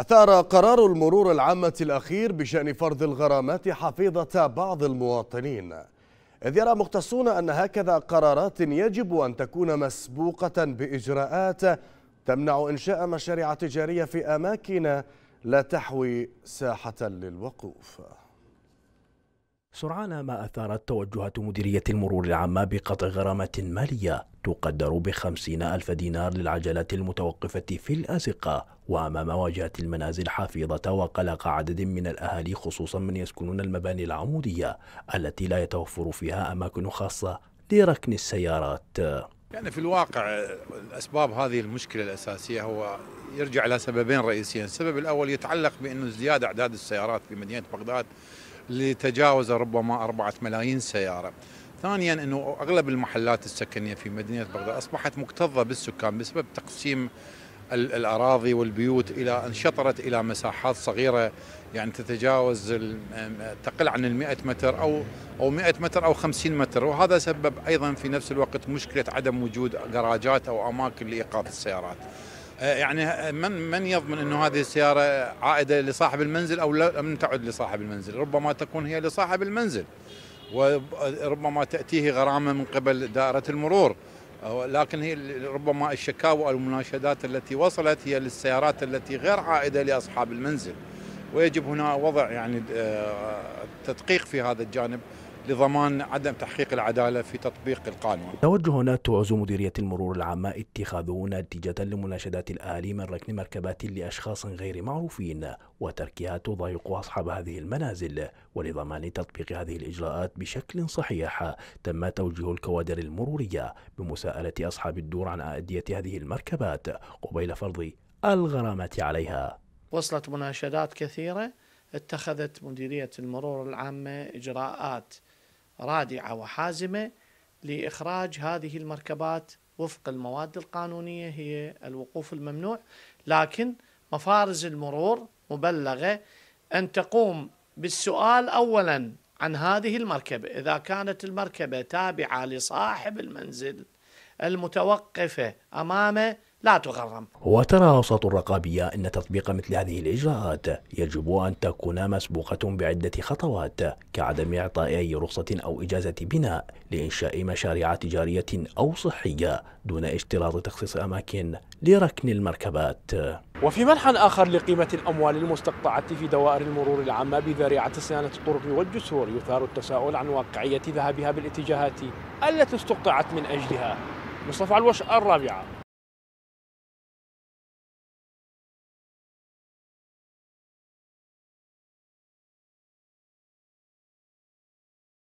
أثار قرار المرور العامة الأخير بشأن فرض الغرامات حفيظة بعض المواطنين إذ يرى مختصون أن هكذا قرارات يجب أن تكون مسبوقة بإجراءات تمنع إنشاء مشاريع تجارية في أماكن لا تحوي ساحة للوقوف سرعان ما أثارت توجهات مديرية المرور العامة بقطع غرامات مالية تقدر بخمسين ألف دينار للعجلات المتوقفة في الأزقة وأمام واجهات المنازل حافظة وقلق عدد من الأهالي خصوصا من يسكنون المباني العمودية التي لا يتوفر فيها أماكن خاصة لركن السيارات يعني في الواقع أسباب هذه المشكلة الأساسية هو يرجع إلى سببين رئيسيين السبب الأول يتعلق بأنه ازدياد أعداد السيارات في مدينة بغداد لتجاوز ربما أربعة ملايين سيارة ثانيا انه اغلب المحلات السكنيه في مدينه بغداد اصبحت مكتظه بالسكان بسبب تقسيم الاراضي والبيوت الى انشطرت الى مساحات صغيره يعني تتجاوز تقل عن ال 100 متر او او 100 متر او 50 متر وهذا سبب ايضا في نفس الوقت مشكله عدم وجود جراجات او اماكن لايقاف السيارات. أه، يعني من من يضمن انه هذه السياره عائده لصاحب المنزل او لم تعد لصاحب المنزل، ربما تكون هي لصاحب المنزل. وربما تأتيه غرامة من قبل دائرة المرور لكن هي ربما الشكاوى والمناشدات التي وصلت هي للسيارات التي غير عائدة لأصحاب المنزل ويجب هنا وضع يعني آه، تدقيق في هذا الجانب لضمان عدم تحقيق العدالة في تطبيق القانون توجه ناتو عزو مديرية المرور العامة اتخاذه نتيجة لمناشدات الأهالي من ركن مركبات لأشخاص غير معروفين وتركها تضايق أصحاب هذه المنازل ولضمان تطبيق هذه الإجراءات بشكل صحيح تم توجيه الكوادر المرورية بمساءلة أصحاب الدور عن أدية هذه المركبات قبيل فرض الغرامات عليها وصلت مناشدات كثيرة اتخذت مديرية المرور العامة إجراءات رادعة وحازمة لإخراج هذه المركبات وفق المواد القانونية هي الوقوف الممنوع لكن مفارز المرور مبلغة أن تقوم بالسؤال أولا عن هذه المركبة إذا كانت المركبة تابعة لصاحب المنزل المتوقفة أمامه لا تغرم وترى أوساط الرقابية أن تطبيق مثل هذه الإجراءات يجب أن تكون مسبوقة بعدة خطوات كعدم إعطاء أي رخصة أو إجازة بناء لإنشاء مشاريع تجارية أو صحية دون اشتراط تخصيص أماكن لركن المركبات وفي منحى آخر لقيمة الأموال المستقطعة في دوائر المرور العامة بذريعة صيانة الطرق والجسور يثار التساؤل عن واقعية ذهابها بالاتجاهات التي استقطعت من أجلها مصطفى الوش الرابعة